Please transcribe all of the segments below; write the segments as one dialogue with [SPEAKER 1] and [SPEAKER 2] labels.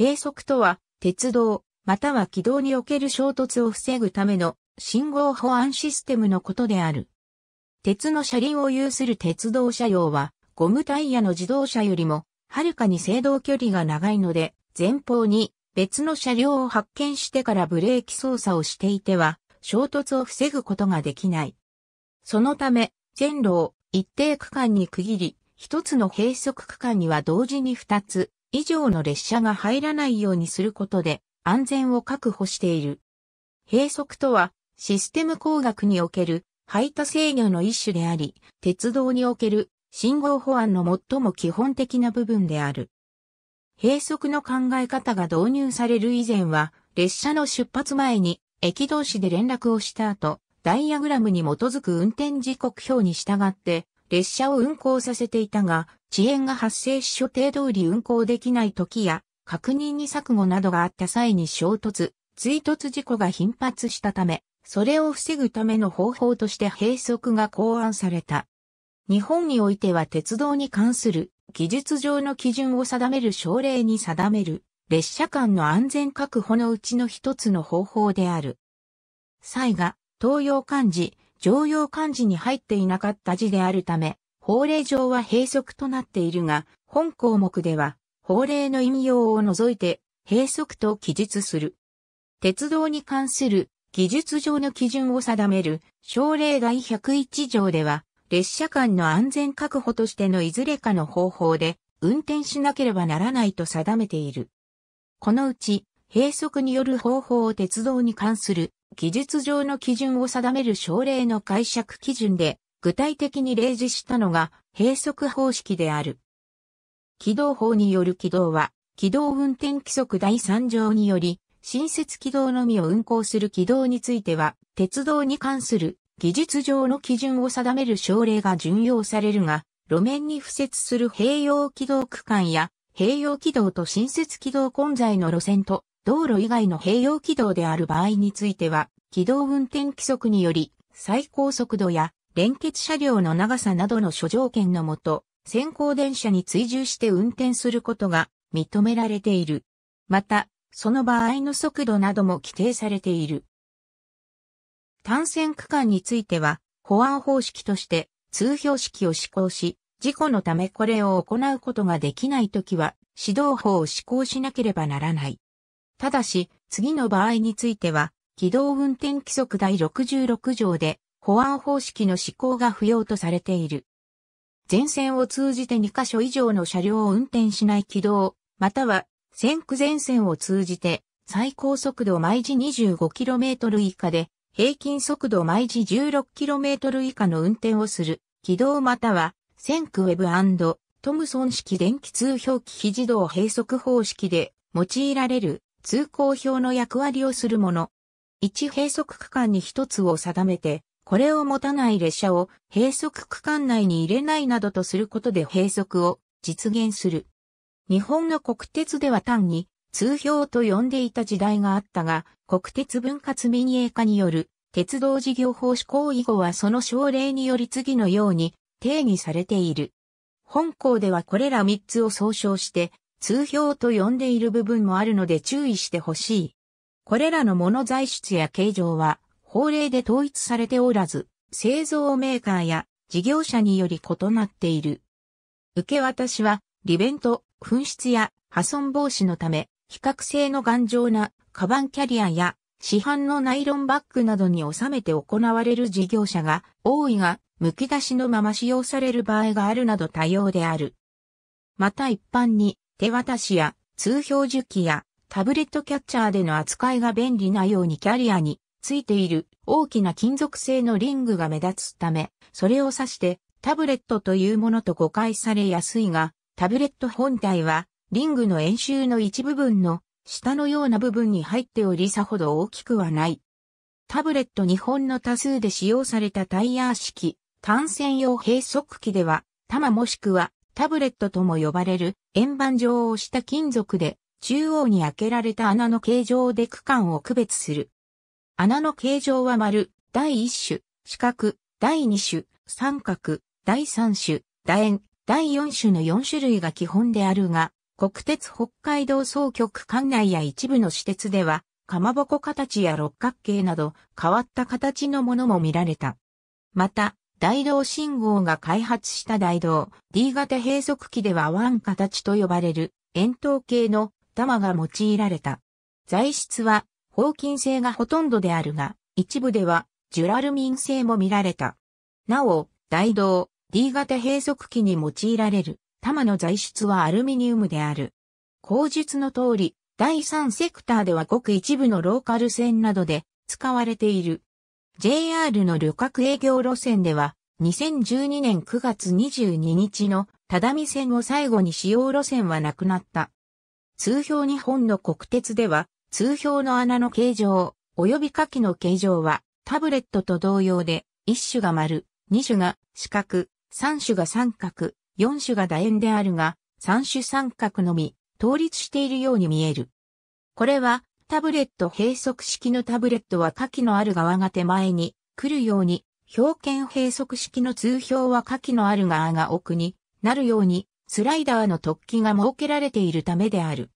[SPEAKER 1] 閉塞とは、鉄道、または軌道における衝突を防ぐための信号保安システムのことである。鉄の車輪を有する鉄道車両は、ゴムタイヤの自動車よりも、はるかに制動距離が長いので、前方に別の車両を発見してからブレーキ操作をしていては、衝突を防ぐことができない。そのため、全路を一定区間に区切り、一つの閉塞区間には同時に二つ、以上の列車が入らないようにすることで安全を確保している。閉塞とはシステム工学における排他制御の一種であり、鉄道における信号保安の最も基本的な部分である。閉塞の考え方が導入される以前は、列車の出発前に駅同士で連絡をした後、ダイアグラムに基づく運転時刻表に従って列車を運行させていたが、遅延が発生し所定通り運行できない時や、確認に錯誤などがあった際に衝突、追突事故が頻発したため、それを防ぐための方法として閉塞が考案された。日本においては鉄道に関する技術上の基準を定める省令に定める列車間の安全確保のうちの一つの方法である。際が東洋漢字常用漢字に入っていなかった字であるため、法令上は閉塞となっているが、本項目では、法令の引用を除いて、閉塞と記述する。鉄道に関する技術上の基準を定める、省令第101条では、列車間の安全確保としてのいずれかの方法で、運転しなければならないと定めている。このうち、閉塞による方法を鉄道に関する技術上の基準を定める省令の解釈基準で、具体的に例示したのが、閉塞方式である。軌道法による軌道は、軌道運転規則第3条により、新設軌道のみを運行する軌道については、鉄道に関する技術上の基準を定める省令が準用されるが、路面に付設する併用軌道区間や、併用軌道と新設軌道混在の路線と道路以外の併用軌道である場合については、軌道運転規則により、最高速度や連結車両の長さなどの諸条件のもと、先行電車に追従して運転することが認められている。また、その場合の速度なども規定されている。単線区間については、保安方式として通標式を施行し、事故のためこれを行うことができないときは、指導法を施行しなければならない。ただし、次の場合については、軌道運転規則第66条で、保安方式の施行が不要とされている。全線を通じて2カ所以上の車両を運転しない軌道、または、線区全線を通じて、最高速度毎時 25km 以下で、平均速度毎時 16km 以下の運転をする、軌道または、線区ウェブトムソン式電気通表機非自動閉塞方式で用いられる通行表の役割をするもの。一閉塞区間に一つを定めて、これを持たない列車を閉塞区間内に入れないなどとすることで閉塞を実現する。日本の国鉄では単に通標と呼んでいた時代があったが、国鉄分割民営化による鉄道事業法施行以後はその省令により次のように定義されている。本校ではこれら3つを総称して通表と呼んでいる部分もあるので注意してほしい。これらのもの材質や形状は法令で統一されておらず、製造メーカーや事業者により異なっている。受け渡しは、利便と紛失や破損防止のため、比較性の頑丈なカバンキャリアや市販のナイロンバッグなどに収めて行われる事業者が多いが、剥き出しのまま使用される場合があるなど多様である。また一般に手渡しや通標受機やタブレットキャッチャーでの扱いが便利なようにキャリアについている大きな金属製のリングが目立つため、それを指してタブレットというものと誤解されやすいが、タブレット本体はリングの円周の一部分の下のような部分に入っておりさほど大きくはない。タブレット日本の多数で使用されたタイヤ式単線用閉塞機では、玉もしくはタブレットとも呼ばれる円盤状をした金属で中央に開けられた穴の形状で区間を区別する。穴の形状は丸、第1種、四角、第2種、三角、第三種、楕円、第4種の4種類が基本であるが、国鉄北海道総局管内や一部の私鉄では、かまぼこ形や六角形など変わった形のものも見られた。また、大道信号が開発した大道、D 型閉塞機ではワン形と呼ばれる円筒形の玉が用いられた。材質は方金製がほとんどであるが、一部ではジュラルミン製も見られた。なお、大道、D 型閉塞機に用いられる玉の材質はアルミニウムである。口述の通り、第3セクターではごく一部のローカル線などで使われている。JR の旅客営業路線では、2012年9月22日の只見線を最後に使用路線はなくなった。通標日本の国鉄では、通標の穴の形状、及び下記の形状は、タブレットと同様で、1種が丸、2種が四角、3種が三角、4種が楕円であるが、3種三角のみ、倒立しているように見える。これは、タブレット閉塞式のタブレットは下記のある側が手前に来るように、表券閉塞式の通表は下記のある側が奥になるように、スライダーの突起が設けられているためである。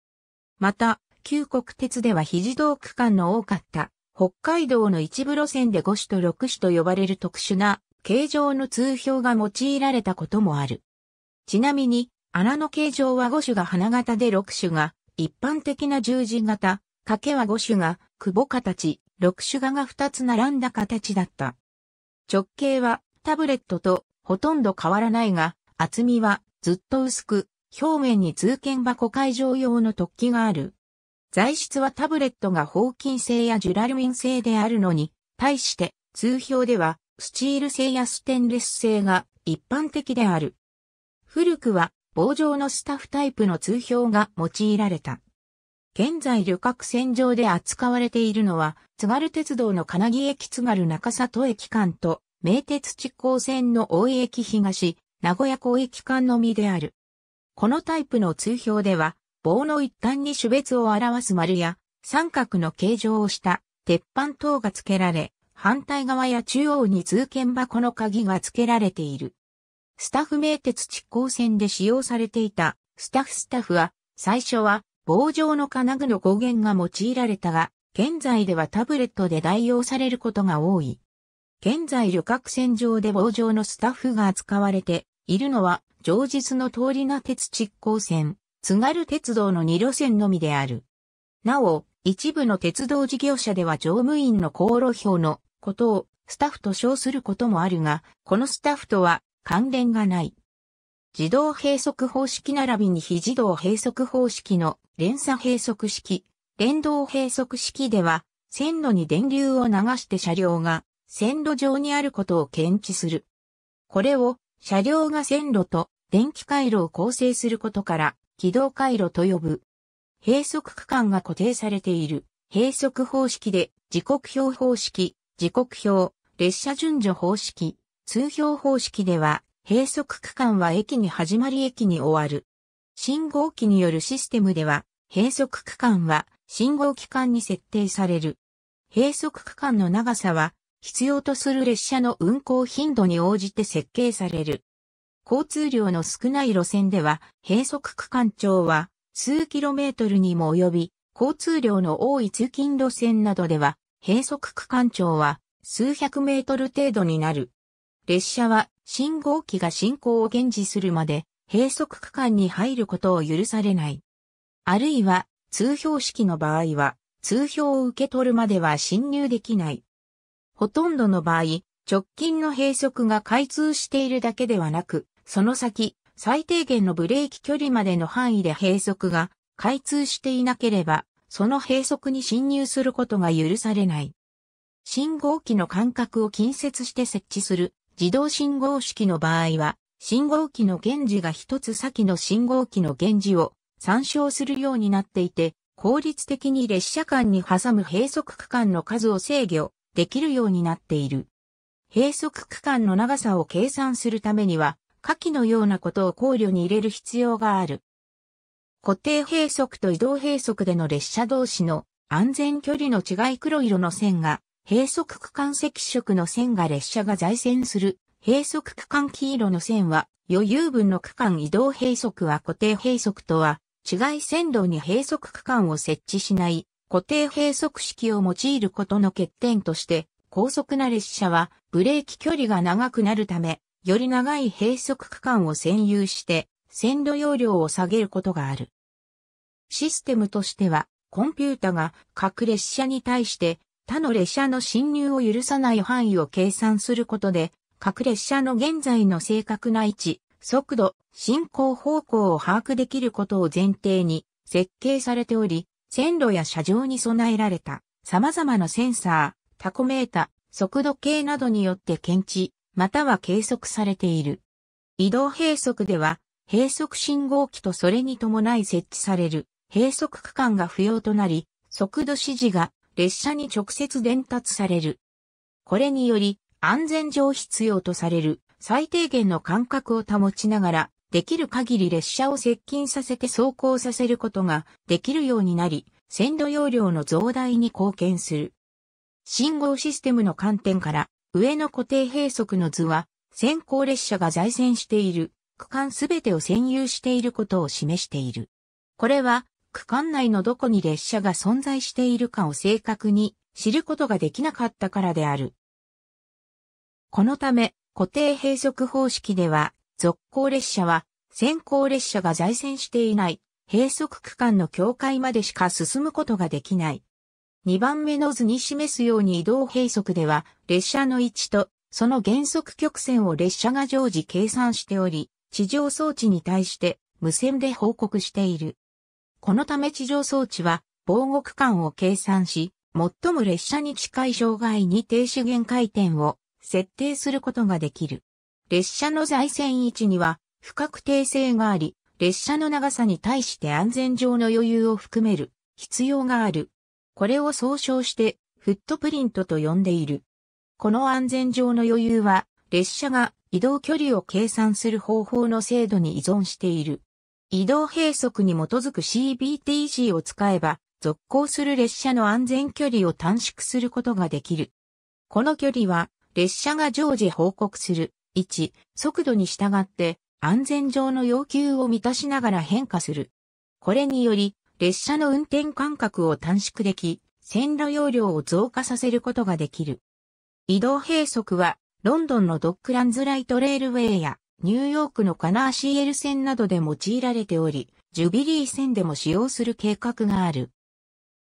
[SPEAKER 1] また、旧国鉄では肘道区間の多かった北海道の一部路線で5種と6種と呼ばれる特殊な形状の通表が用いられたこともある。ちなみに、穴の形状は5種が花形で6種が一般的な十字型、掛は5種が、久保形、6種画が2つ並んだ形だった。直径はタブレットとほとんど変わらないが、厚みはずっと薄く、表面に通券箱会場用の突起がある。材質はタブレットが合金製やジュラルミン製であるのに、対して通標ではスチール製やステンレス製が一般的である。古くは棒状のスタッフタイプの通標が用いられた。現在旅客船上で扱われているのは、津軽鉄道の金木駅津軽中里駅間と、名鉄地高線の大井駅東、名古屋港駅間のみである。このタイプの通標では、棒の一端に種別を表す丸や、三角の形状をした鉄板等が付けられ、反対側や中央に通券箱の鍵が付けられている。スタッフ名鉄地高線で使用されていたスタッフスタッフは、最初は棒状の金具の語源が用いられたが、現在ではタブレットで代用されることが多い。現在旅客船上で棒状のスタッフが扱われているのは、上日の通りな鉄蓄光線、津軽鉄道の2路線のみである。なお、一部の鉄道事業者では乗務員の航路表のことをスタッフと称することもあるが、このスタッフとは関連がない。自動閉塞方式並びに非自動閉塞方式の連鎖閉塞式、連動閉塞式では、線路に電流を流して車両が線路上にあることを検知する。これを車両が線路と電気回路を構成することから軌道回路と呼ぶ。閉塞区間が固定されている閉塞方式で時刻表方式、時刻表、列車順序方式、通表方式では閉塞区間は駅に始まり駅に終わる。信号機によるシステムでは、閉塞区間は信号機関に設定される。閉塞区間の長さは、必要とする列車の運行頻度に応じて設計される。交通量の少ない路線では、閉塞区間長は数キロメートルにも及び、交通量の多い通勤路線などでは、閉塞区間長は数百メートル程度になる。列車は信号機が進行を現時するまで閉塞区間に入ることを許されない。あるいは、通標式の場合は、通標を受け取るまでは侵入できない。ほとんどの場合、直近の閉塞が開通しているだけではなく、その先、最低限のブレーキ距離までの範囲で閉塞が開通していなければ、その閉塞に侵入することが許されない。信号機の間隔を近接して設置する自動信号式の場合は、信号機の源氏が一つ先の信号機の源氏を参照するようになっていて、効率的に列車間に挟む閉塞区間の数を制御できるようになっている。閉塞区間の長さを計算するためには、下記のようなことを考慮に入れる必要がある。固定閉塞と移動閉塞での列車同士の安全距離の違い黒色の線が閉塞区間赤色の線が列車が在線する。閉塞区間黄色の線は余裕分の区間移動閉塞は固定閉塞とは違い線路に閉塞区間を設置しない固定閉塞式を用いることの欠点として高速な列車はブレーキ距離が長くなるためより長い閉塞区間を占有して線路容量を下げることがある。システムとしてはコンピュータが各列車に対して他の列車の侵入を許さない範囲を計算することで、各列車の現在の正確な位置、速度、進行方向を把握できることを前提に設計されており、線路や車上に備えられた様々なセンサー、タコメータ、速度計などによって検知、または計測されている。移動閉塞では、閉塞信号機とそれに伴い設置される閉塞区間が不要となり、速度指示が列車に直接伝達される。これにより、安全上必要とされる最低限の間隔を保ちながら、できる限り列車を接近させて走行させることができるようになり、線路容量の増大に貢献する。信号システムの観点から、上の固定閉塞の図は、先行列車が在線している区間すべてを占有していることを示している。これは区間内のどこに列車が存在しているかを正確に知ることができなかったからである。このため、固定閉塞方式では、続行列車は、先行列車が在線していない、閉塞区間の境界までしか進むことができない。2番目の図に示すように移動閉塞では、列車の位置と、その原則曲線を列車が常時計算しており、地上装置に対して無線で報告している。このため地上装置は防護区間を計算し、最も列車に近い障害に停止限回転を設定することができる。列車の在線位置には不確定性があり、列車の長さに対して安全上の余裕を含める必要がある。これを総称してフットプリントと呼んでいる。この安全上の余裕は列車が移動距離を計算する方法の精度に依存している。移動閉塞に基づく CBTC を使えば、続行する列車の安全距離を短縮することができる。この距離は、列車が常時報告する、1、速度に従って安全上の要求を満たしながら変化する。これにより、列車の運転間隔を短縮でき、線路容量を増加させることができる。移動閉塞は、ロンドンのドックランズライトレールウェイや、ニューヨークのカナー CL 線などで用いられており、ジュビリー線でも使用する計画がある。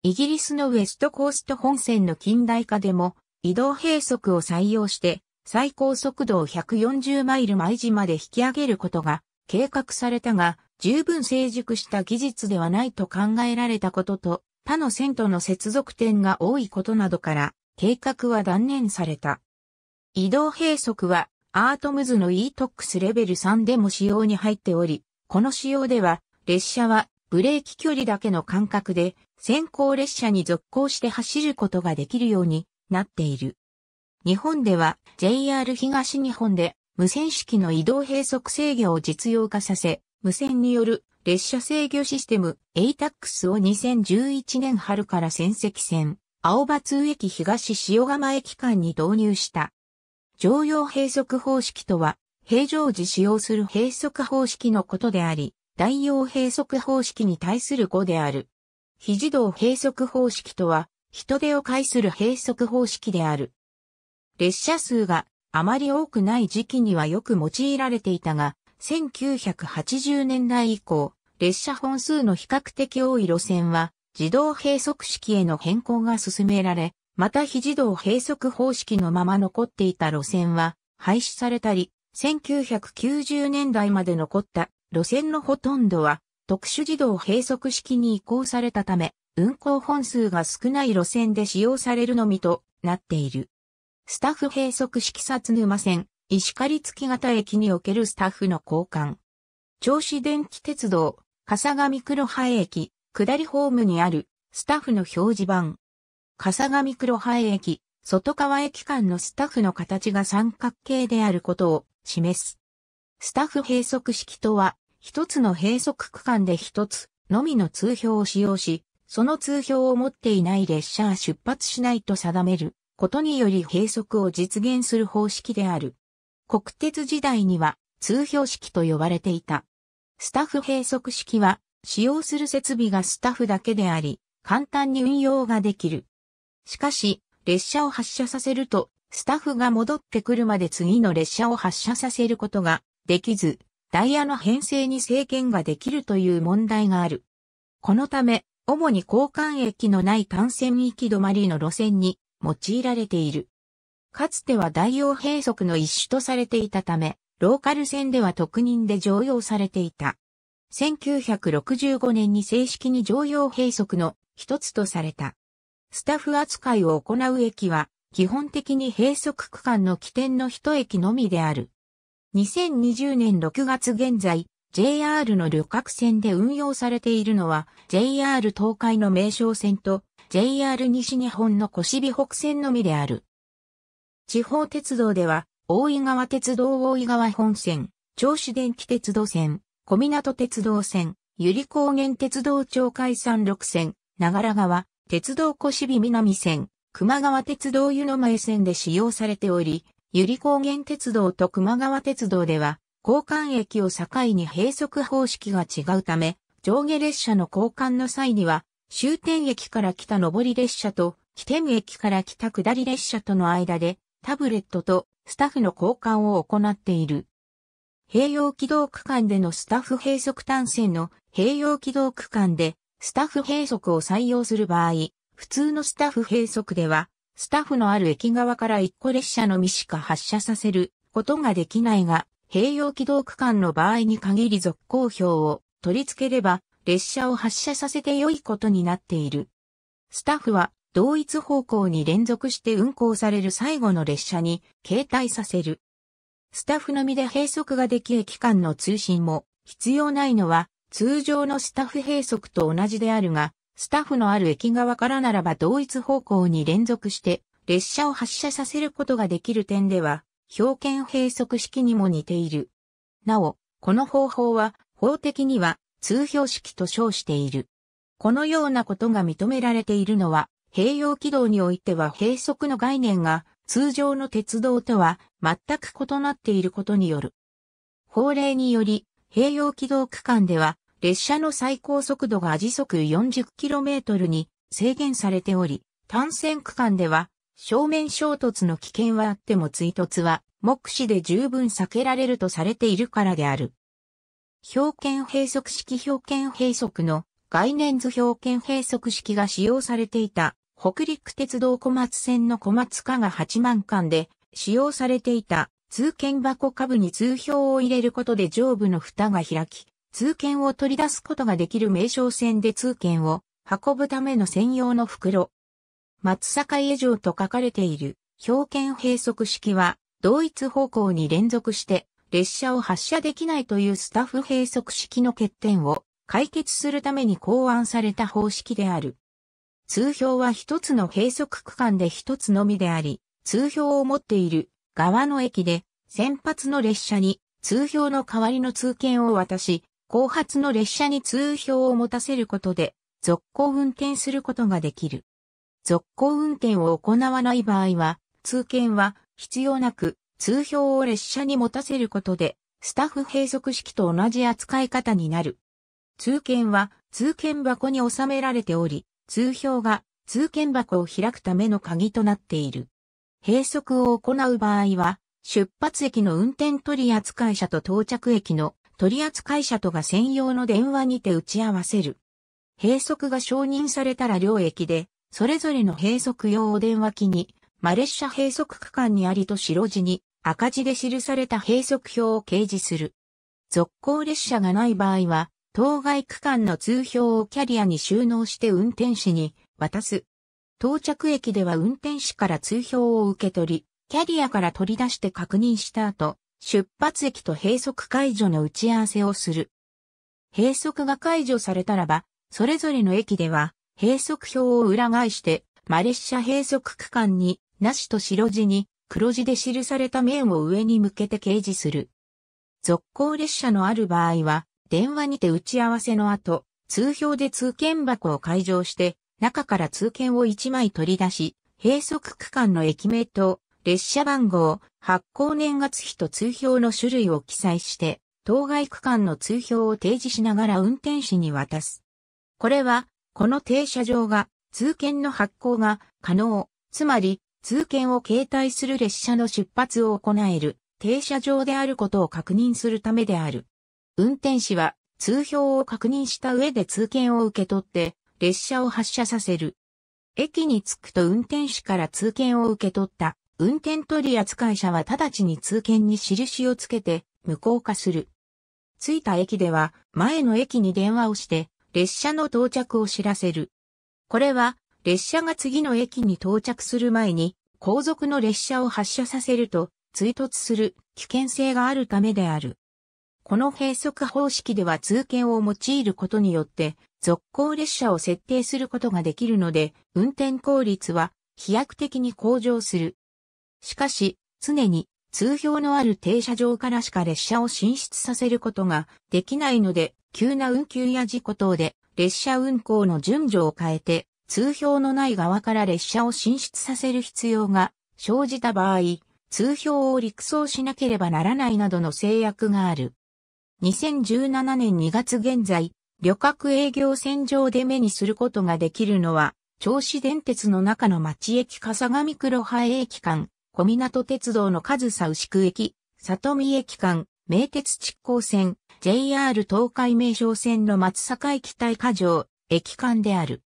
[SPEAKER 1] イギリスのウェストコースト本線の近代化でも、移動閉塞を採用して、最高速度を140マイル毎時まで引き上げることが計画されたが、十分成熟した技術ではないと考えられたことと、他の線との接続点が多いことなどから、計画は断念された。移動閉塞はアートムズの e-TOX レベル3でも仕様に入っており、この仕様では、列車はブレーキ距離だけの間隔で、先行列車に続行して走ることができるようになっている。日本では JR 東日本で無線式の移動閉塞制御を実用化させ、無線による列車制御システム ATAX を2011年春から仙石線、青葉通駅東塩釜駅間に導入した。常用閉塞方式とは、平常時使用する閉塞方式のことであり、代用閉塞方式に対する語である。非自動閉塞方式とは、人手を介する閉塞方式である。列車数があまり多くない時期にはよく用いられていたが、1980年代以降、列車本数の比較的多い路線は、自動閉塞式への変更が進められ、また非自動閉塞方式のまま残っていた路線は廃止されたり、1990年代まで残った路線のほとんどは特殊自動閉塞式に移行されたため、運行本数が少ない路線で使用されるのみとなっている。スタッフ閉塞式札沼線、石狩月型駅におけるスタッフの交換。銚子電気鉄道、笠上黒葉駅、下りホームにあるスタッフの表示板。笠上黒ハエ駅、外川駅間のスタッフの形が三角形であることを示す。スタッフ閉塞式とは、一つの閉塞区間で一つのみの通票を使用し、その通票を持っていない列車は出発しないと定めることにより閉塞を実現する方式である。国鉄時代には通票式と呼ばれていた。スタッフ閉塞式は使用する設備がスタッフだけであり、簡単に運用ができる。しかし、列車を発車させると、スタッフが戻ってくるまで次の列車を発車させることができず、ダイヤの編成に制限ができるという問題がある。このため、主に交換駅のない単線行き止まりの路線に用いられている。かつては大王閉塞の一種とされていたため、ローカル線では特任で常用されていた。1965年に正式に常用閉塞の一つとされた。スタッフ扱いを行う駅は、基本的に閉塞区間の起点の一駅のみである。2020年6月現在、JR の旅客船で運用されているのは、JR 東海の名称線と、JR 西日本の小美北線のみである。地方鉄道では、大井川鉄道大井川本線、銚子電気鉄道線、小湊鉄道線、百合高原鉄道町海山6線、長良川、鉄道小美南線、熊川鉄道湯の前線で使用されており、百合高原鉄道と熊川鉄道では、交換駅を境に閉塞方式が違うため、上下列車の交換の際には、終点駅から来た上り列車と、起点駅から来た下り列車との間で、タブレットとスタッフの交換を行っている。併用軌道区間でのスタッフ閉塞単線の併用軌道区間でスタッフ閉塞を採用する場合、普通のスタッフ閉塞では、スタッフのある駅側から1個列車のみしか発車させることができないが、併用軌道区間の場合に限り続行表を取り付ければ、列車を発車させて良いことになっている。スタッフは同一方向に連続して運行される最後の列車に携帯させる。スタッフのみで閉塞ができ駅間の通信も必要ないのは通常のスタッフ閉塞と同じであるが、スタッフのある駅側からならば同一方向に連続して列車を発車させることができる点では、表見閉塞式にも似ている。なお、この方法は法的には通標式と称している。このようなことが認められているのは、併用軌道においては閉塞の概念が通常の鉄道とは全く異なっていることによる。法令により併用軌道区間では、列車の最高速度が時速 40km に制限されており、単線区間では、正面衝突の危険はあっても追突は、目視で十分避けられるとされているからである。表券閉塞式表券閉塞の概念図表券閉塞式が使用されていた北陸鉄道小松線の小松化が八万間で使用されていた通券箱下部に通票を入れることで上部の蓋が開き、通券を取り出すことができる名称線で通券を運ぶための専用の袋。松坂家城と書かれている表券閉塞式は同一方向に連続して列車を発車できないというスタッフ閉塞式の欠点を解決するために考案された方式である。通票は一つの閉塞区間で一つのみであり、通票を持っている側の駅で、先発の列車に通票の代わりの通券を渡し、後発の列車に通票を持たせることで、続行運転することができる。続行運転を行わない場合は、通券は必要なく、通票を列車に持たせることで、スタッフ閉塞式と同じ扱い方になる。通券は通券箱に収められており、通票が通券箱を開くための鍵となっている。閉塞を行う場合は、出発駅の運転取扱者と到着駅の取扱者とが専用の電話にて打ち合わせる。閉塞が承認されたら両駅で、それぞれの閉塞用を電話機に、マレッシャ閉塞区間にありと白地に赤字で記された閉塞表を掲示する。続行列車がない場合は、当該区間の通票をキャリアに収納して運転士に渡す。到着駅では運転士から通票を受け取り、キャリアから取り出して確認した後、出発駅と閉塞解除の打ち合わせをする。閉塞が解除されたらば、それぞれの駅では、閉塞表を裏返して、マレッシャ閉塞区間に、なしと白地に、黒字で記された面を上に向けて掲示する。続行列車のある場合は、電話にて打ち合わせの後、通票で通券箱を解除して、中から通券を1枚取り出し、閉塞区間の駅名と列車番号、発行年月日と通票の種類を記載して、当該区間の通票を提示しながら運転士に渡す。これは、この停車場が、通券の発行が可能、つまり、通券を携帯する列車の出発を行える、停車場であることを確認するためである。運転士は、通票を確認した上で通券を受け取って、列車を発車させる。駅に着くと運転手から通券を受け取った。運転取扱者は直ちに通券に印をつけて無効化する。着いた駅では前の駅に電話をして列車の到着を知らせる。これは列車が次の駅に到着する前に後続の列車を発車させると追突する危険性があるためである。この閉塞方式では通券を用いることによって続行列車を設定することができるので、運転効率は飛躍的に向上する。しかし、常に通標のある停車場からしか列車を進出させることができないので、急な運休や事故等で列車運行の順序を変えて、通標のない側から列車を進出させる必要が生じた場合、通標を陸送しなければならないなどの制約がある。2017年2月現在、旅客営業線上で目にすることができるのは、銚子電鉄の中の町駅笠上黒葉駅間、小湊鉄道の上総牛久駅、里見駅間、名鉄築港線、JR 東海名称線の松坂駅対下城、駅間である。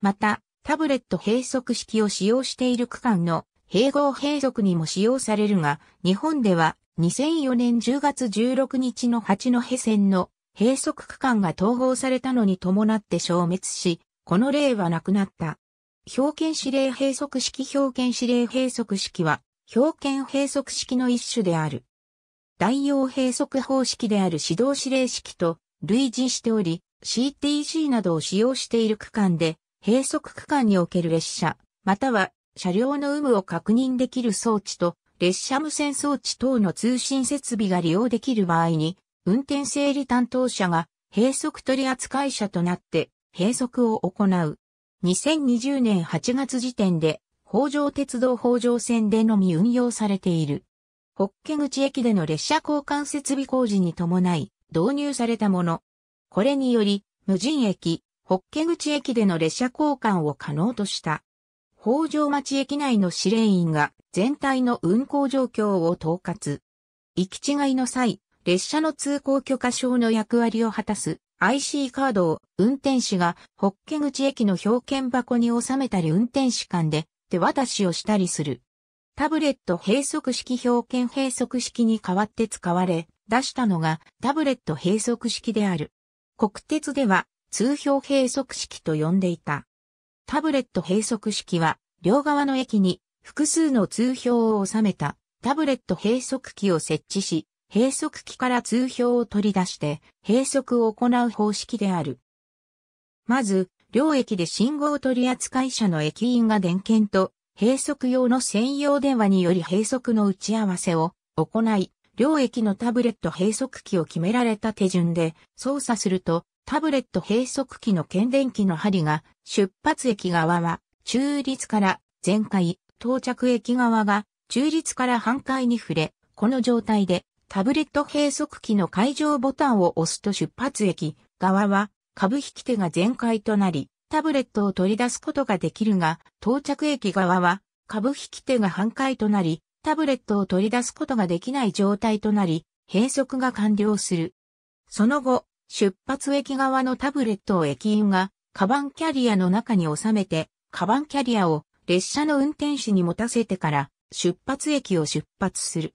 [SPEAKER 1] また、タブレット閉塞式を使用している区間の併合閉塞にも使用されるが、日本では2004年10月16日の八戸線の閉塞区間が統合されたのに伴って消滅し、この例はなくなった。表権指令閉塞式表権指令閉塞式は、表権閉塞式の一種である。代用閉塞方式である指導指令式と類似しており、CTC などを使用している区間で、閉塞区間における列車、または車両の有無を確認できる装置と、列車無線装置等の通信設備が利用できる場合に、運転整理担当者が閉塞取扱者となって閉塞を行う。2020年8月時点で、北条鉄道北条線でのみ運用されている。北家口駅での列車交換設備工事に伴い、導入されたもの。これにより、無人駅、北家口駅での列車交換を可能とした。北条町駅内の司令員が全体の運行状況を統括。行き違いの際、列車の通行許可証の役割を果たす IC カードを運転士がホッケ口駅の表券箱に収めたり運転士間で手渡しをしたりする。タブレット閉塞式表券閉塞式に代わって使われ、出したのがタブレット閉塞式である。国鉄では通票閉塞式と呼んでいた。タブレット閉塞式は両側の駅に複数の通票を収めたタブレット閉塞機を設置し、閉塞器から通標を取り出して閉塞を行う方式である。まず、両駅で信号取扱者の駅員が電検と閉塞用の専用電話により閉塞の打ち合わせを行い、両駅のタブレット閉塞機を決められた手順で操作すると、タブレット閉塞機の検電機の針が出発駅側は中立から全開、到着駅側が中立から半開に触れ、この状態でタブレット閉塞機の解場ボタンを押すと出発駅側は株引き手が全開となり、タブレットを取り出すことができるが、到着駅側は株引き手が半開となり、タブレットを取り出すことができない状態となり、閉塞が完了する。その後、出発駅側のタブレットを駅員が、カバンキャリアの中に収めて、カバンキャリアを列車の運転士に持たせてから、出発駅を出発する。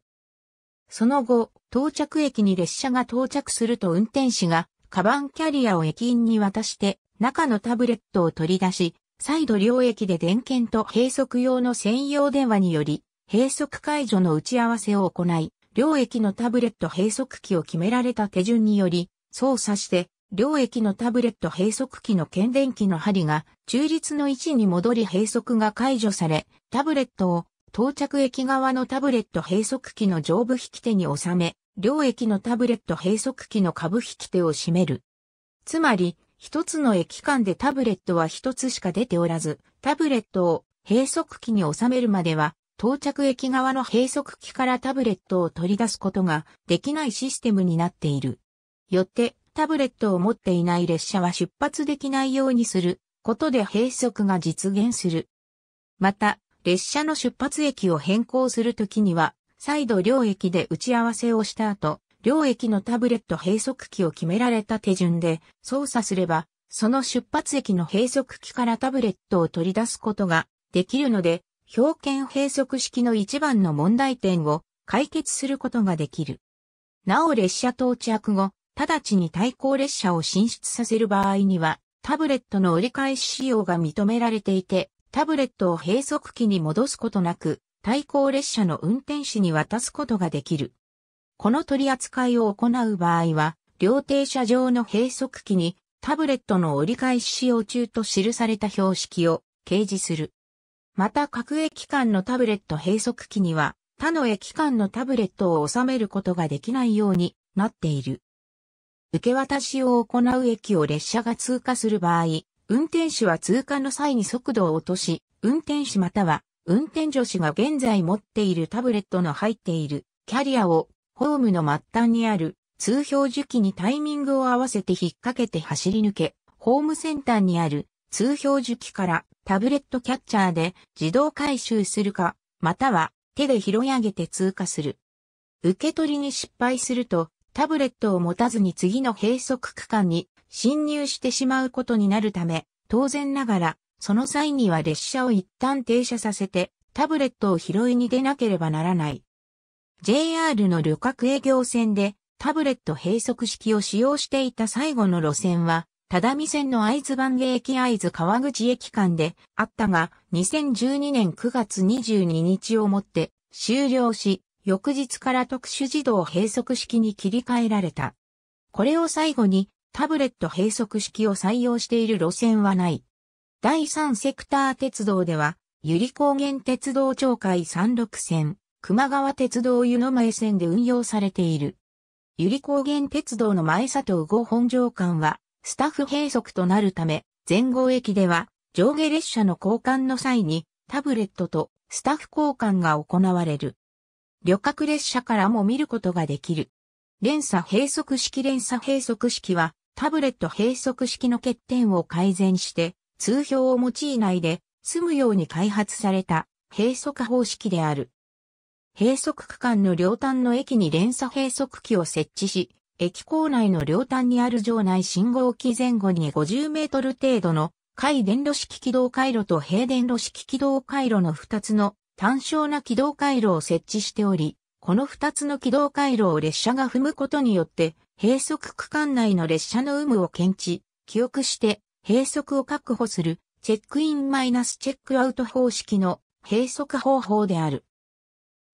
[SPEAKER 1] その後、到着駅に列車が到着すると運転士が、カバンキャリアを駅員に渡して、中のタブレットを取り出し、再度両駅で電源と閉塞用の専用電話により、閉塞解除の打ち合わせを行い、両駅のタブレット閉塞機を決められた手順により、操作して、両駅のタブレット閉塞機の検電機の針が中立の位置に戻り閉塞が解除され、タブレットを到着駅側のタブレット閉塞機の上部引き手に収め、両駅のタブレット閉塞機の下部引き手を占める。つまり、一つの駅間でタブレットは一つしか出ておらず、タブレットを閉塞機に収めるまでは、到着駅側の閉塞機からタブレットを取り出すことができないシステムになっている。よって、タブレットを持っていない列車は出発できないようにすることで閉塞が実現する。また、列車の出発駅を変更するときには、再度両駅で打ち合わせをした後、両駅のタブレット閉塞機を決められた手順で操作すれば、その出発駅の閉塞機からタブレットを取り出すことができるので、表券閉塞式の一番の問題点を解決することができる。なお列車到着後、直ちに対向列車を進出させる場合には、タブレットの折り返し仕様が認められていて、タブレットを閉塞機に戻すことなく、対向列車の運転士に渡すことができる。この取り扱いを行う場合は、両停車場の閉塞機にタブレットの折り返し使用中と記された標識を掲示する。また各駅間のタブレット閉塞機には他の駅間のタブレットを収めることができないようになっている。受け渡しを行う駅を列車が通過する場合、運転手は通過の際に速度を落とし、運転手または運転助手が現在持っているタブレットの入っているキャリアをホームの末端にある通標樹機にタイミングを合わせて引っ掛けて走り抜け、ホームセンターにある通標樹機からタブレットキャッチャーで自動回収するか、または手で拾い上げて通過する。受け取りに失敗するとタブレットを持たずに次の閉塞区間に侵入してしまうことになるため、当然ながら、その際には列車を一旦停車させて、タブレットを拾いに出なければならない。JR の旅客営業線で、タブレット閉塞式を使用していた最後の路線は、只見線の会津番芸駅会津川口駅間であったが、2012年9月22日をもって終了し、翌日から特殊自動閉塞式に切り替えられた。これを最後にタブレット閉塞式を採用している路線はない。第三セクター鉄道では、百合高原鉄道町会36線、熊川鉄道湯の前線で運用されている。百合高原鉄道の前佐藤郷本城間は、スタッフ閉塞となるため、前後駅では、上下列車の交換の際に、タブレットとスタッフ交換が行われる。旅客列車からも見ることができる。連鎖閉塞式連鎖閉塞式は、タブレット閉塞式の欠点を改善して、通標を用いないで済むように開発された閉塞方式である。閉塞区間の両端の駅に連鎖閉塞機を設置し、駅構内の両端にある場内信号機前後に50メートル程度の回電路式軌道回路と平電路式軌道回路の2つの単小な軌道回路を設置しており、この2つの軌道回路を列車が踏むことによって閉塞区間内の列車の有無を検知、記憶して閉塞を確保するチェックインマイナスチェックアウト方式の閉塞方法である。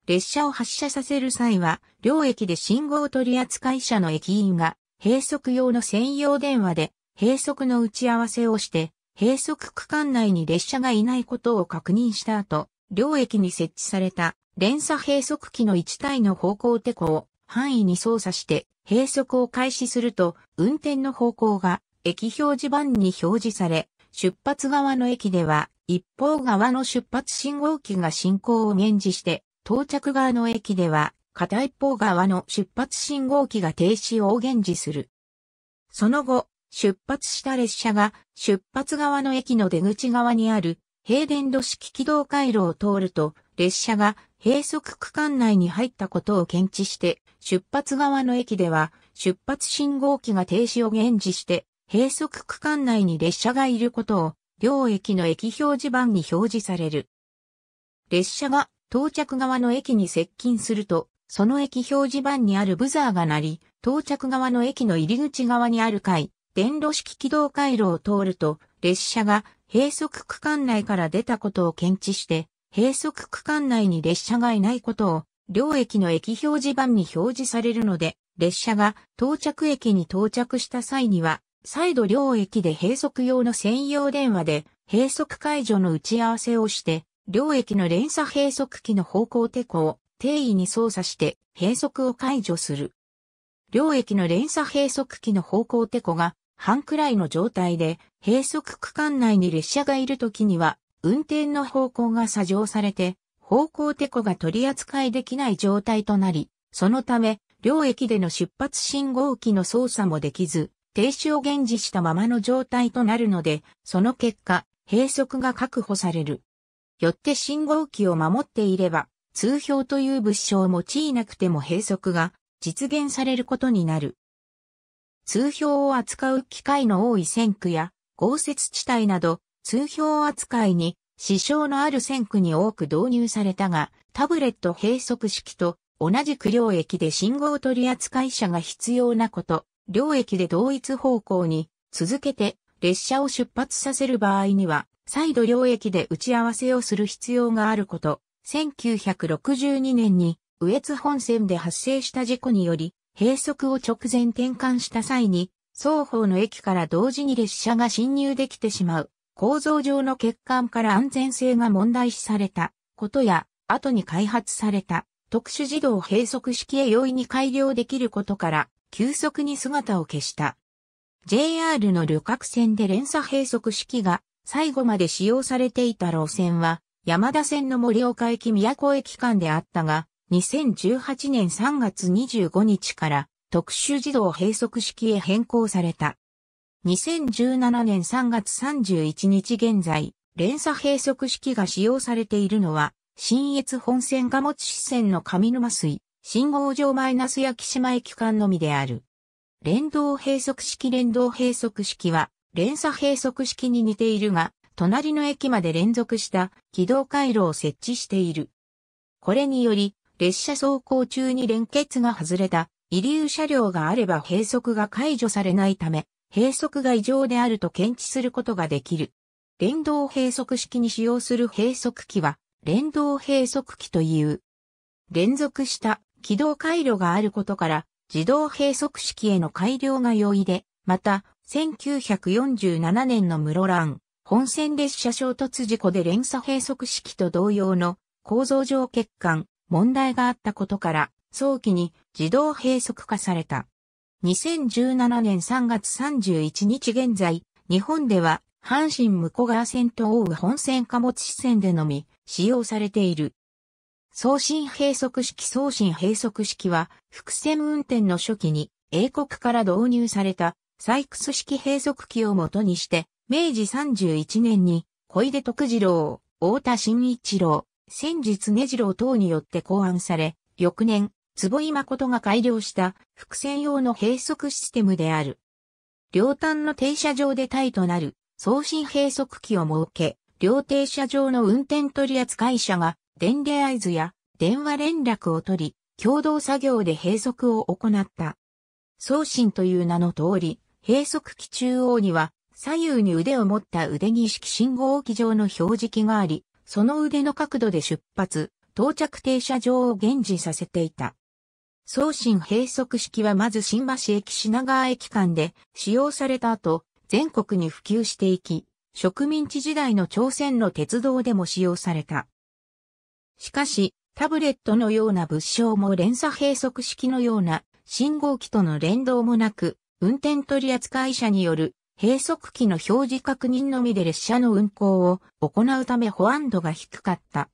[SPEAKER 1] 列車を発車させる際は、両駅で信号取扱者の駅員が閉塞用の専用電話で閉塞の打ち合わせをして、閉塞区間内に列車がいないことを確認した後、両駅に設置された連鎖閉塞機の1体の方向テコを範囲に操作して閉塞を開始すると、運転の方向が駅表示板に表示され、出発側の駅では、一方側の出発信号機が進行を現時して、到着側の駅では、片一方側の出発信号機が停止を現時する。その後、出発した列車が出発側の駅の出口側にある平電路式軌道回路を通ると、列車が閉塞区間内に入ったことを検知して、出発側の駅では、出発信号機が停止を現時して、閉塞区間内に列車がいることを、両駅の駅表示板に表示される。列車が到着側の駅に接近すると、その駅表示板にあるブザーが鳴り、到着側の駅の入り口側にある階、電路式軌道回路を通ると、列車が閉塞区間内から出たことを検知して、閉塞区間内に列車がいないことを両駅の駅表示板に表示されるので、列車が到着駅に到着した際には、再度両駅で閉塞用の専用電話で、閉塞解除の打ち合わせをして、両駅の連鎖閉塞機の方向テコを定位に操作して閉塞を解除する。両駅の連鎖閉塞機の方向テコが半くらいの状態で閉塞区間内に列車がいる時には運転の方向が作上されて方向テコが取り扱いできない状態となり、そのため、両駅での出発信号機の操作もできず、停止を現時したままの状態となるので、その結果、閉塞が確保される。よって信号機を守っていれば、通標という物証を用いなくても閉塞が実現されることになる。通標を扱う機会の多い線区や豪雪地帯など、通標扱いに支障のある線区に多く導入されたが、タブレット閉塞式と同じく領域で信号取扱者が必要なこと、領域で同一方向に続けて列車を出発させる場合には、再度領域で打ち合わせをする必要があること、1962年に羽越本線で発生した事故により、閉塞を直前転換した際に、双方の駅から同時に列車が進入できてしまう構造上の欠陥から安全性が問題視されたことや、後に開発された特殊自動閉塞式へ容易に改良できることから、急速に姿を消した。JR の旅客船で連鎖閉塞式が最後まで使用されていた路線は、山田線の盛岡駅宮古駅間であったが、2018年3月25日から特殊自動閉塞式へ変更された。2017年3月31日現在、連鎖閉塞式が使用されているのは、新越本線貨物支線の上沼水、信号場マイナス焼島駅間のみである。連動閉塞式連動閉塞式は、連鎖閉塞式に似ているが、隣の駅まで連続した軌道回路を設置している。これにより、列車走行中に連結が外れた、遺留車両があれば閉塞が解除されないため、閉塞が異常であると検知することができる。連動閉塞式に使用する閉塞器は、連動閉塞器という。連続した軌道回路があることから、自動閉塞式への改良が容易で、また、1947年の室蘭、本線列車衝突事故で連鎖閉塞式と同様の構造上欠陥、問題があったことから、早期に自動閉塞化された。2017年3月31日現在、日本では、阪神向川線と大宇本線貨物支線でのみ、使用されている。送信閉塞式送信閉塞式は、伏線運転の初期に、英国から導入された、採掘式閉塞機をもとにして、明治31年に、小出徳次郎、大田新一郎、先日根次郎等によって考案され、翌年、坪井誠が改良した伏線用の閉塞システムである。両端の停車場でタイとなる送信閉塞機を設け、両停車場の運転取扱者が電令合図や電話連絡を取り、共同作業で閉塞を行った。送信という名の通り、閉塞機中央には左右に腕を持った腕儀式信号機上の表示器があり、その腕の角度で出発、到着停車場を現時させていた。送信閉塞式はまず新橋駅品川駅間で使用された後、全国に普及していき、植民地時代の朝鮮の鉄道でも使用された。しかし、タブレットのような物証も連鎖閉塞式のような信号機との連動もなく、運転取扱い者による閉塞機の表示確認のみで列車の運行を行うため保安度が低かった。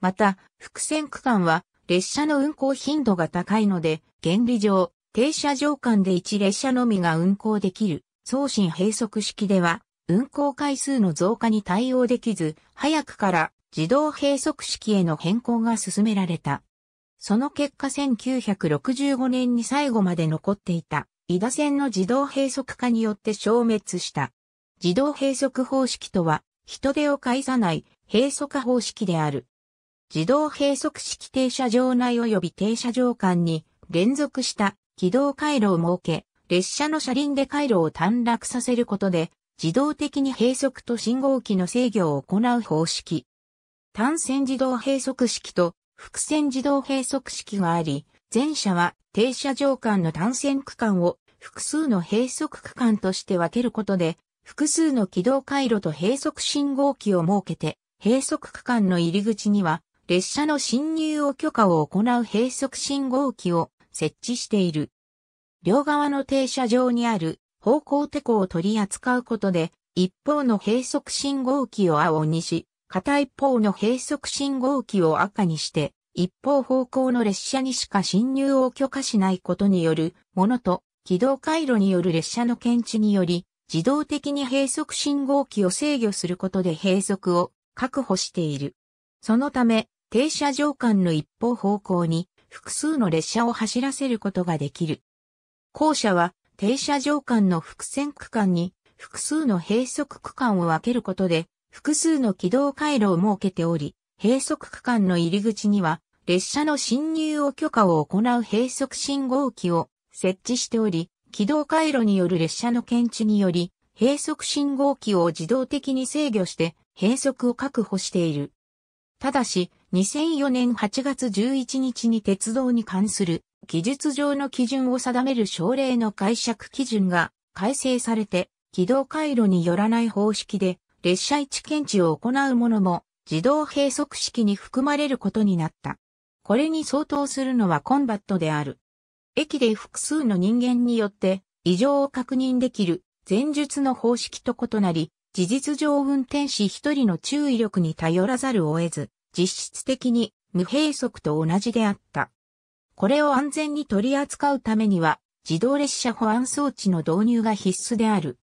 [SPEAKER 1] また、伏線区間は列車の運行頻度が高いので、原理上、停車場間で1列車のみが運行できる、送信閉塞式では、運行回数の増加に対応できず、早くから自動閉塞式への変更が進められた。その結果1965年に最後まで残っていた、井田線の自動閉塞化によって消滅した。自動閉塞方式とは、人手を介さない閉塞方式である。自動閉塞式停車場内及び停車場間に連続した軌道回路を設け、列車の車輪で回路を短絡させることで、自動的に閉塞と信号機の制御を行う方式。単線自動閉塞式と複線自動閉塞式があり、前者は停車場間の単線区間を複数の閉塞区間として分けることで、複数の軌道回路と閉塞信号機を設けて、閉塞区間の入り口には列車の進入を許可を行う閉塞信号機を設置している。両側の停車場にある方向テコを取り扱うことで、一方の閉塞信号機を青にし、片一方の閉塞信号機を赤にして、一方方向の列車にしか進入を許可しないことによるものと、軌道回路による列車の検知により、自動的に閉塞信号機を制御することで閉塞を確保している。そのため、停車場間の一方方向に複数の列車を走らせることができる。校舎は停車場間の複線区間に複数の閉塞区間を分けることで複数の軌道回路を設けており、閉塞区間の入り口には列車の進入を許可を行う閉塞信号機を設置しており、軌道回路による列車の検知により、閉塞信号機を自動的に制御して閉塞を確保している。ただし、2004年8月11日に鉄道に関する技術上の基準を定める省令の解釈基準が改正されて軌道回路によらない方式で列車位置検知を行うものも自動閉塞式に含まれることになった。これに相当するのはコンバットである。駅で複数の人間によって異常を確認できる前述の方式と異なり、事実上運転士一人の注意力に頼らざるを得ず、実質的に無閉塞と同じであった。これを安全に取り扱うためには、自動列車保安装置の導入が必須である。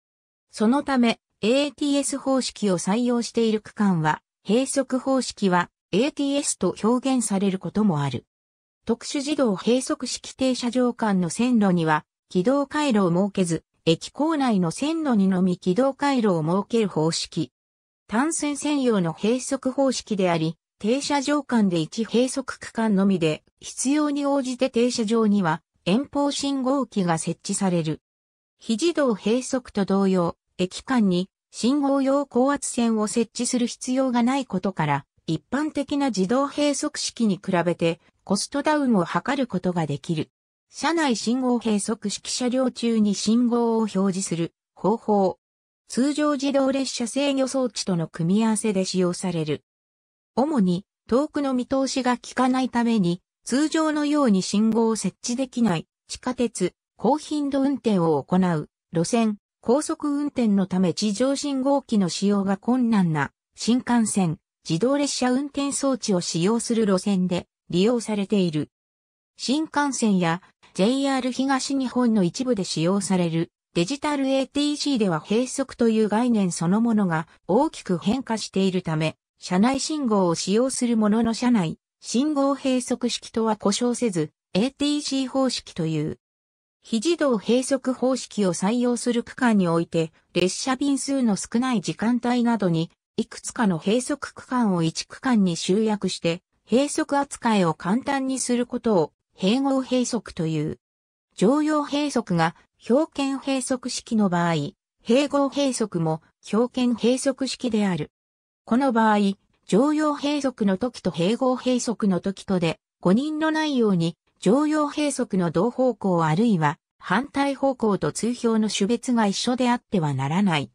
[SPEAKER 1] そのため、a t s 方式を採用している区間は、閉塞方式は ATS と表現されることもある。特殊自動閉塞式停車場間の線路には、軌道回路を設けず、駅構内の線路にのみ軌道回路を設ける方式。単線専用の閉塞方式であり、停車場間で1閉塞区間のみで、必要に応じて停車場には遠方信号機が設置される。非自動閉塞と同様、駅間に信号用高圧線を設置する必要がないことから、一般的な自動閉塞式に比べてコストダウンを図ることができる。車内信号閉塞式車両中に信号を表示する方法。通常自動列車制御装置との組み合わせで使用される。主に遠くの見通しが効かないために、通常のように信号を設置できない地下鉄、高頻度運転を行う路線、高速運転のため地上信号機の使用が困難な新幹線、自動列車運転装置を使用する路線で利用されている。新幹線や JR 東日本の一部で使用されるデジタル ATC では閉塞という概念そのものが大きく変化しているため、車内信号を使用するものの車内、信号閉塞式とは故障せず、ATC 方式という。非自動閉塞方式を採用する区間において、列車便数の少ない時間帯などに、いくつかの閉塞区間を1区間に集約して、閉塞扱いを簡単にすることを、併合閉塞という。常用閉塞が表現閉塞式の場合、併合閉塞も表権閉塞式である。この場合、常用閉塞の時と併合閉塞の時とで、誤認のないように、常用閉塞の同方向あるいは反対方向と通標の種別が一緒であってはならない。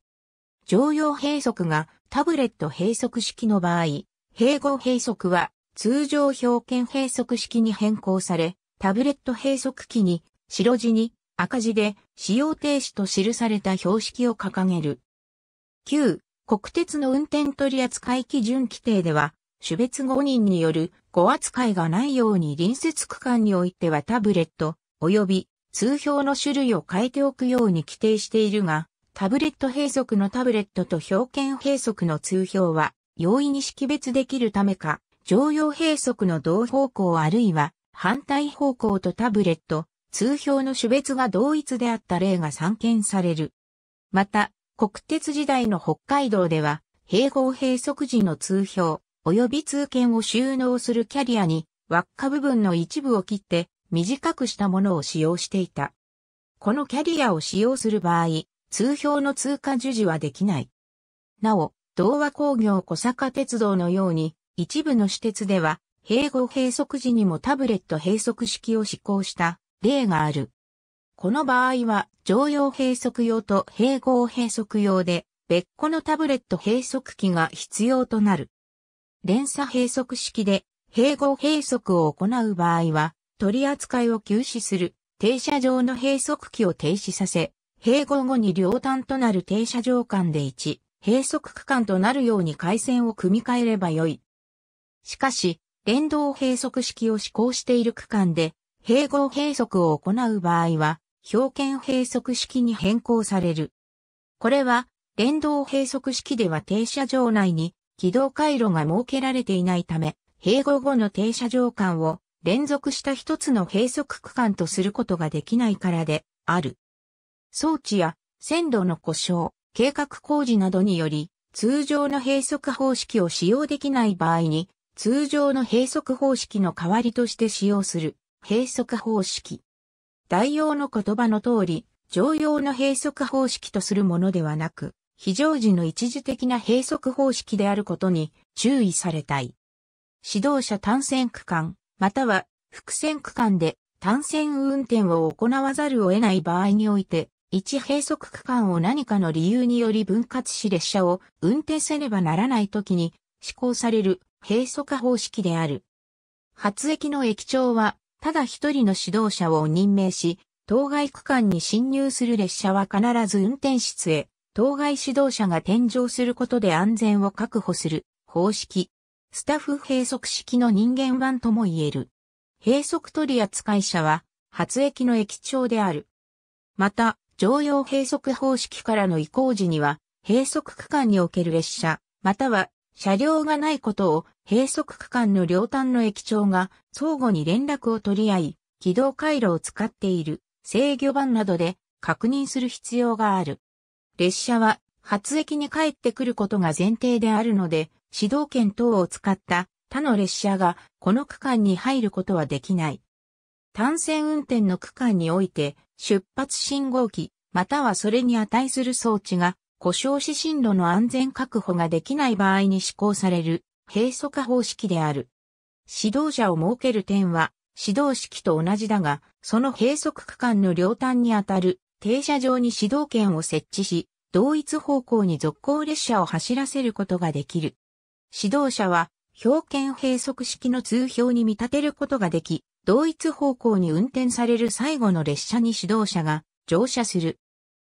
[SPEAKER 1] 常用閉塞がタブレット閉塞式の場合、併合閉塞は通常表現閉塞式に変更され、タブレット閉塞機に白地に赤字で使用停止と記された標識を掲げる。9. 国鉄の運転取扱基準規定では、種別5人による5扱いがないように隣接区間においてはタブレット、及び通標の種類を変えておくように規定しているが、タブレット閉塞のタブレットと表現閉塞の通標は容易に識別できるためか、常用閉塞の同方向あるいは反対方向とタブレット、通標の種別が同一であった例が散見される。また、国鉄時代の北海道では、併合閉塞時の通票、及び通券を収納するキャリアに、輪っか部分の一部を切って短くしたものを使用していた。このキャリアを使用する場合、通票の通過樹受はできない。なお、同和工業小坂鉄道のように、一部の私鉄では、併合閉塞時にもタブレット閉塞式を施行した例がある。この場合は常用閉塞用と併合閉塞用で別個のタブレット閉塞機が必要となる。連鎖閉塞式で併合閉塞を行う場合は取り扱いを休止する停車場の閉塞機を停止させ、併合後に両端となる停車場間で1、閉塞区間となるように回線を組み替えればよい。しかし、連動閉塞式を施行している区間で、併合閉塞を行う場合は、表剣閉塞式に変更される。これは、電動閉塞式では停車場内に軌道回路が設けられていないため、併合後の停車場間を連続した一つの閉塞区間とすることができないからである。装置や線路の故障、計画工事などにより、通常の閉塞方式を使用できない場合に、通常の閉塞方式の代わりとして使用する閉塞方式。代用の言葉の通り、常用の閉塞方式とするものではなく、非常時の一時的な閉塞方式であることに注意されたい。指導者単線区間、または複線区間で単線運転を行わざるを得ない場合において、一閉塞区間を何かの理由により分割し列車を運転せねばならない時に施行される閉塞方式である。発駅の駅長はただ一人の指導者を任命し、当該区間に侵入する列車は必ず運転室へ、当該指導者が添乗することで安全を確保する方式。スタッフ閉塞式の人間版とも言える。閉塞取扱い者は、発駅の駅長である。また、常用閉塞方式からの移行時には、閉塞区間における列車、または車両がないことを閉塞区間の両端の駅長が相互に連絡を取り合い、軌道回路を使っている制御盤などで確認する必要がある。列車は発駅に帰ってくることが前提であるので、指導権等を使った他の列車がこの区間に入ることはできない。単線運転の区間において出発信号機またはそれに値する装置が故障し進路の安全確保ができない場合に施行される閉塞化方式である。指導者を設ける点は、指導式と同じだが、その閉塞区間の両端にあたる停車場に指導権を設置し、同一方向に続行列車を走らせることができる。指導者は、表権閉塞式の通標に見立てることができ、同一方向に運転される最後の列車に指導者が乗車する。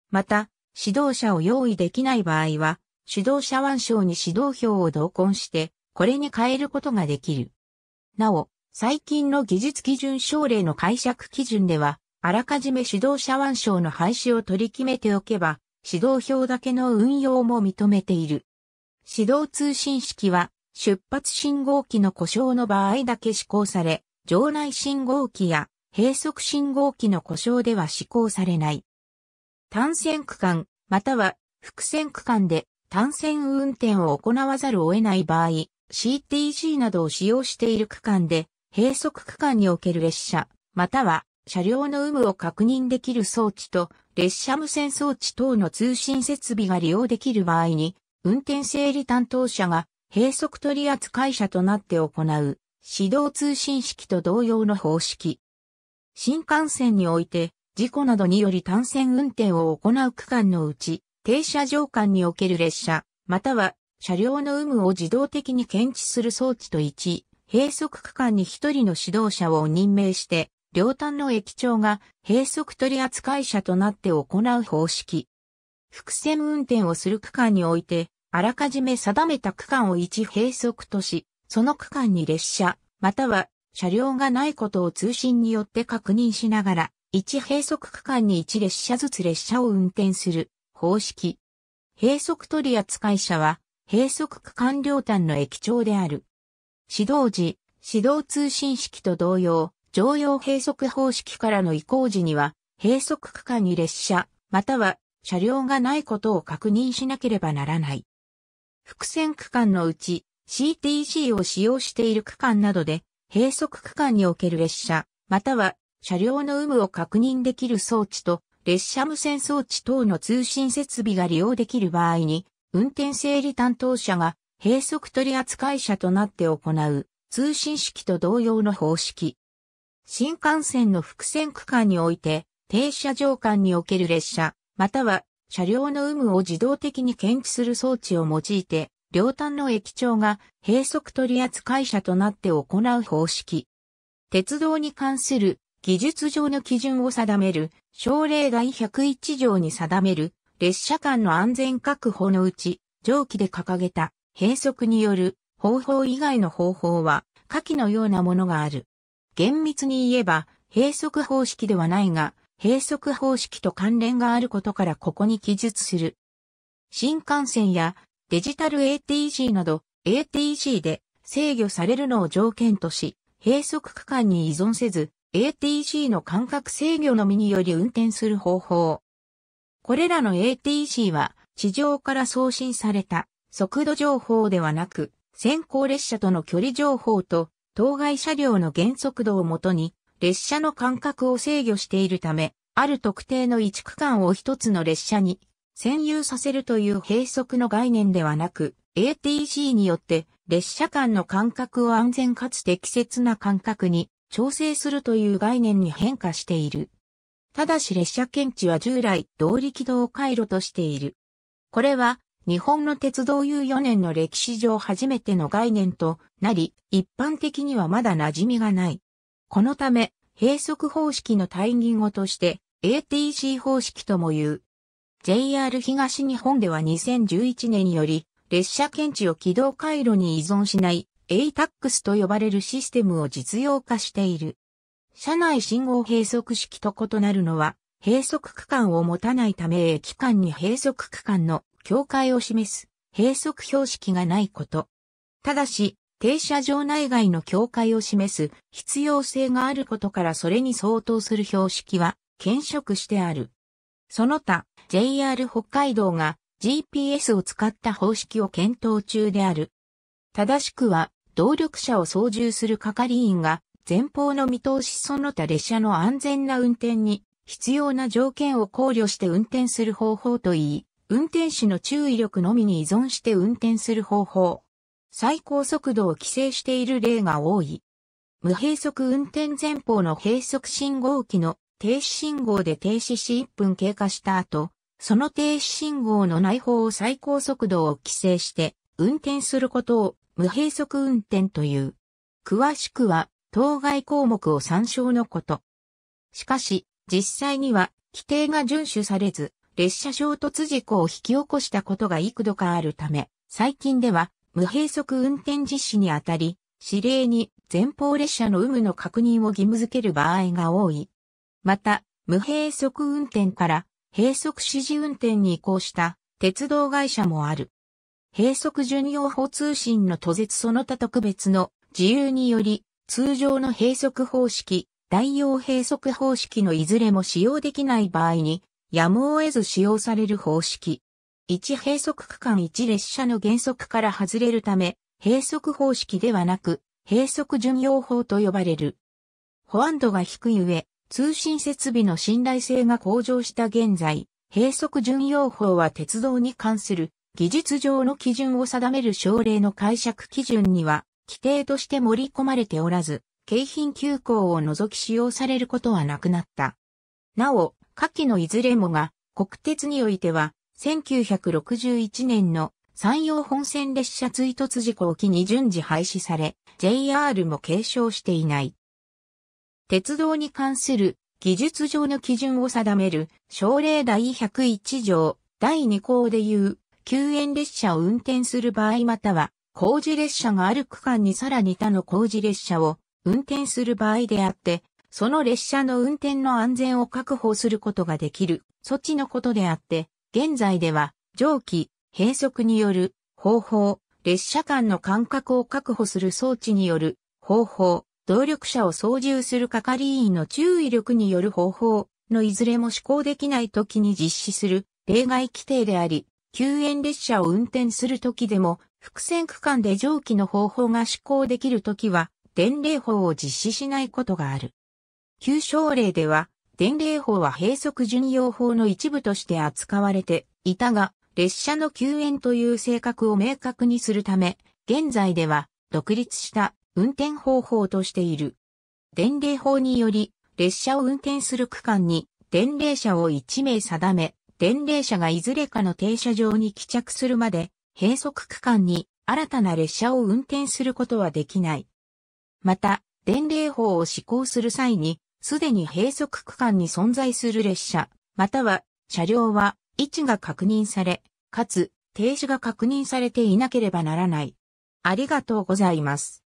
[SPEAKER 1] また、指導者を用意できない場合は、指導者腕章に指導票を同梱して、これに変えることができる。なお、最近の技術基準省令の解釈基準では、あらかじめ指導者腕章の廃止を取り決めておけば、指導票だけの運用も認めている。指導通信式は、出発信号機の故障の場合だけ施行され、場内信号機や閉塞信号機の故障では施行されない。単線区間、または複線区間で単線運転を行わざるを得ない場合、CTC などを使用している区間で、閉塞区間における列車、または車両の有無を確認できる装置と、列車無線装置等の通信設備が利用できる場合に、運転整理担当者が閉塞取扱者となって行う、指導通信式と同様の方式。新幹線において、事故などにより単線運転を行う区間のうち、停車場間における列車、または車両の有無を自動的に検知する装置と1、閉塞区間に一人の指導者を任命して、両端の駅長が閉塞取扱者となって行う方式。伏線運転をする区間において、あらかじめ定めた区間を1閉塞とし、その区間に列車、または車両がないことを通信によって確認しながら、1閉塞区間に1列車ずつ列車を運転する方式。閉塞取扱者は閉塞区間両端の駅長である。指導時、指導通信式と同様、常用閉塞方式からの移行時には、閉塞区間に列車、または車両がないことを確認しなければならない。伏線区間のうち CTC を使用している区間などで、閉塞区間における列車、または車両の有無を確認できる装置と、列車無線装置等の通信設備が利用できる場合に、運転整理担当者が閉塞取扱者となって行う通信式と同様の方式。新幹線の伏線区間において、停車場間における列車、または車両の有無を自動的に検知する装置を用いて、両端の駅長が閉塞取扱者となって行う方式。鉄道に関する技術上の基準を定める、省令第101条に定める、列車間の安全確保のうち、上記で掲げた、閉塞による方法以外の方法は、下記のようなものがある。厳密に言えば、閉塞方式ではないが、閉塞方式と関連があることからここに記述する。新幹線やデジタル ATC など ATC で制御されるのを条件とし、閉塞区間に依存せず、ATC の間隔制御のみにより運転する方法。これらの ATC は地上から送信された速度情報ではなく先行列車との距離情報と当該車両の減速度をもとに列車の間隔を制御しているためある特定の置区間を一つの列車に占有させるという閉塞の概念ではなく ATC によって列車間の間隔を安全かつ適切な間隔に調整するという概念に変化している。ただし列車検知は従来動力道回路としている。これは日本の鉄道 U4 年の歴史上初めての概念となり、一般的にはまだ馴染みがない。このため、閉塞方式の対義語として ATC 方式とも言う。JR 東日本では2011年により、列車検知を軌道回路に依存しない ATAX と呼ばれるシステムを実用化している。車内信号閉塞式と異なるのは、閉塞区間を持たないため駅間に閉塞区間の境界を示す閉塞標識がないこと。ただし、停車場内外の境界を示す必要性があることからそれに相当する標識は検色してある。その他、JR 北海道が GPS を使った方式を検討中である。正しくは動力車を操縦する係員が、前方の見通しその他列車の安全な運転に必要な条件を考慮して運転する方法といい、運転士の注意力のみに依存して運転する方法。最高速度を規制している例が多い。無閉塞運転前方の閉塞信号機の停止信号で停止し1分経過した後、その停止信号の内包を最高速度を規制して運転することを無閉塞運転という。詳しくは、当該項目を参照のこと。しかし、実際には、規定が遵守されず、列車衝突事故を引き起こしたことが幾度かあるため、最近では、無閉塞運転実施にあたり、指令に前方列車の有無の確認を義務付ける場合が多い。また、無閉塞運転から閉塞指示運転に移行した鉄道会社もある。閉塞巡用法通信の途絶その他特別の自由により、通常の閉塞方式、代用閉塞方式のいずれも使用できない場合に、やむを得ず使用される方式。1閉塞区間1列車の原則から外れるため、閉塞方式ではなく、閉塞巡用法と呼ばれる。保安度が低い上、通信設備の信頼性が向上した現在、閉塞巡用法は鉄道に関する技術上の基準を定める省令の解釈基準には、規定として盛り込まれておらず、景品休校を除き使用されることはなくなった。なお、下記のいずれもが、国鉄においては、1961年の山陽本線列車追突事故を機に順次廃止され、JR も継承していない。鉄道に関する技術上の基準を定める、省令第101条第2項でいう救援列車を運転する場合または、工事列車がある区間にさらに他の工事列車を運転する場合であって、その列車の運転の安全を確保することができる措置のことであって、現在では蒸気、閉塞による方法、列車間の間隔を確保する装置による方法、動力車を操縦する係員の注意力による方法のいずれも施行できない時に実施する例外規定であり、救援列車を運転するときでも、伏線区間で蒸気の方法が施行できるときは、伝令法を実施しないことがある。旧省令では、伝令法は閉塞順用法の一部として扱われていたが、列車の救援という性格を明確にするため、現在では独立した運転方法としている。伝令法により、列車を運転する区間に伝令者を1名定め、伝令車がいずれかの停車場に帰着するまで、閉塞区間に新たな列車を運転することはできない。また、伝令法を施行する際に、すでに閉塞区間に存在する列車、または車両は位置が確認され、かつ停止が確認されていなければならない。ありがとうございます。